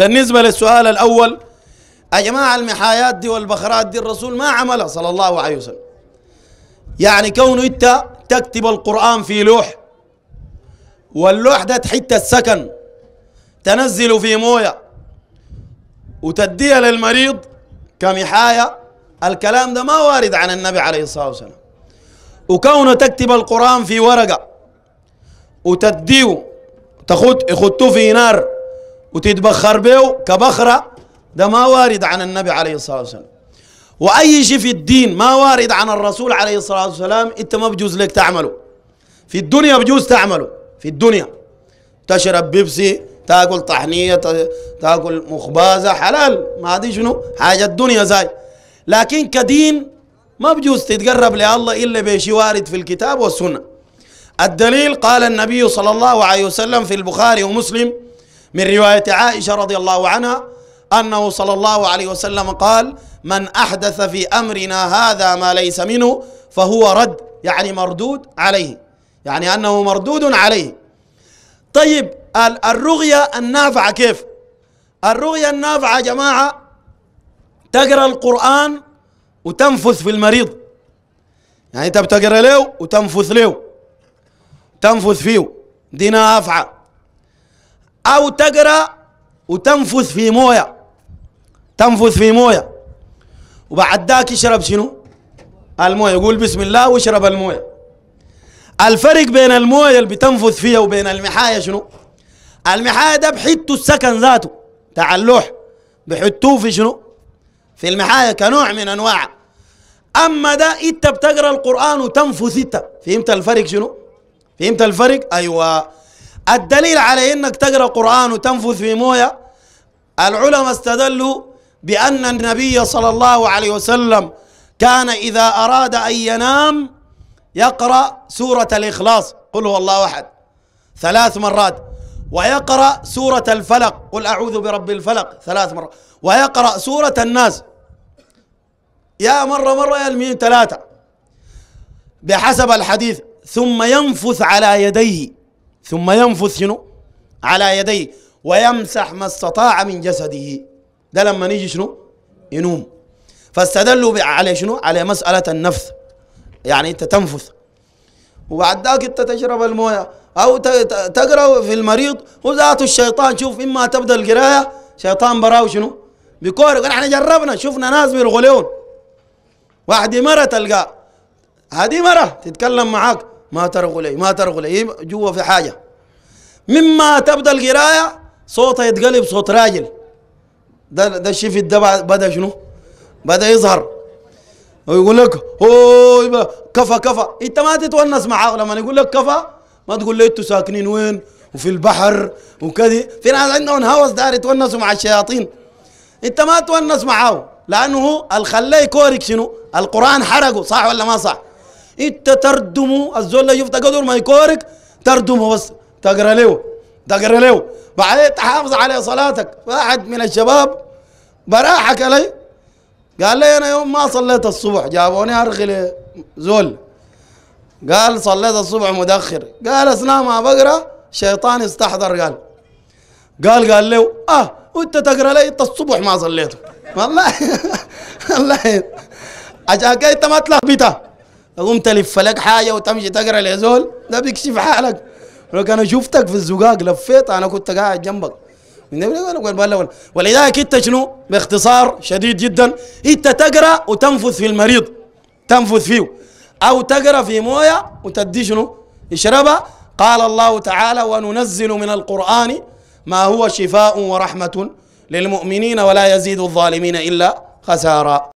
بالنسبة للسؤال الأول يا جماعة المحايات دي والبخرات دي الرسول ما عملها صلى الله عليه وسلم يعني كونه أنت تكتب القرآن في لوح واللوح ده تحت السكن تنزله في موية وتديها للمريض كمحاية الكلام ده ما وارد عن النبي عليه الصلاة والسلام وكونه تكتب القرآن في ورقة وتديه تخط يخطوه في نار وتتبخر به كبخرة ده ما وارد عن النبي عليه الصلاة والسلام وأي شيء في الدين ما وارد عن الرسول عليه الصلاة والسلام أنت ما بجوز لك تعمله في الدنيا بجوز تعمله في الدنيا تشرب بيبسي تاكل طحنية تاكل مخبازة حلال ما دي شنو حاجة الدنيا زي لكن كدين ما بجوز تتقرب لله إلا بشي وارد في الكتاب والسنة الدليل قال النبي صلى الله عليه وسلم في البخاري ومسلم من رواية عائشة رضي الله عنها أنه صلى الله عليه وسلم قال من أحدث في أمرنا هذا ما ليس منه فهو رد يعني مردود عليه يعني أنه مردود عليه طيب الرغية النافعة كيف الرغية النافعة يا جماعة تقرأ القرآن وتنفث في المريض يعني أنت بتقرأ له وتنفث له تنفث فيه دي نافعة أو تقرأ وتنفث في موية تنفث في موية وبعد ذاك يشرب شنو الموية يقول بسم الله واشرب الموية الفرق بين الموية اللي بتنفث فيها وبين المحاية شنو المحاية ده بحطه السكن ذاته تاع اللوح بحطوه في شنو في المحاية كنوع من أنواع أما ده أنت بتقرأ القرآن وتنفث أنت فهمت الفرق شنو فهمت الفرق أيوه الدليل على انك تقرا قران وتنفث في مويه العلماء استدلوا بان النبي صلى الله عليه وسلم كان اذا اراد ان ينام يقرا سوره الاخلاص قل هو الله احد ثلاث مرات ويقرا سوره الفلق قل اعوذ برب الفلق ثلاث مرات ويقرا سوره الناس يا مره مره يا المين ثلاثه بحسب الحديث ثم ينفث على يديه ثم ينفث شنو على يديه ويمسح ما استطاع من جسده ده لما نيجي شنو ينوم فاستدلوا على شنو على مسألة النفث يعني انت تنفث وبعد ذاك انت تشرب المويه او تقرا في المريض وذات الشيطان شوف اما تبدا القرايه شيطان براو شنو بكور احنا جربنا شفنا ناس بالغليون واحد مره تلقاه هذه مره تتكلم معاك ما ترغلي ما ترغلي جوا في حاجة مما تبدأ القراية صوته يتقلب صوت راجل ده ده الشفت ده بدأ شنو؟ بدأ يظهر ويقول لك اوه كفى كفى انت ما تتونس معاه لما يقول لك كفى ما تقول له انتوا ساكنين وين وفي البحر وكذا في ناس عندهم هوس دار يتونسوا مع الشياطين انت ما تونس معاه لانه الخلي كورك شنو القران حرقه صح ولا ما صح انت تردمو الزول يفتح قدر ما يكورك تردمو بس تقرا له تقرا له بعدين تحافظ على صلاتك واحد من الشباب براحك علي قال لي انا يوم ما صليت الصبح جابوني ارغي زول قال صليت الصبح متاخر قال اثناء ما بقرا شيطان استحضر قال قال قال له اه وانت تقرا لي انت الصبح ما صليته والله والله عشان كده انت ما تلخبطها تقوم تلف لك حاجه وتمشي تقرا لزول ده بيكشف حالك لو كان شفتك في الزقاق لفيت انا كنت قاعد جنبك ولذلك انت شنو باختصار شديد جدا انت تقرا وتنفث في المريض تنفث فيه او تقرا في مويه وتدي شنو اشربها قال الله تعالى وننزل من القران ما هو شفاء ورحمه للمؤمنين ولا يزيد الظالمين الا خسارا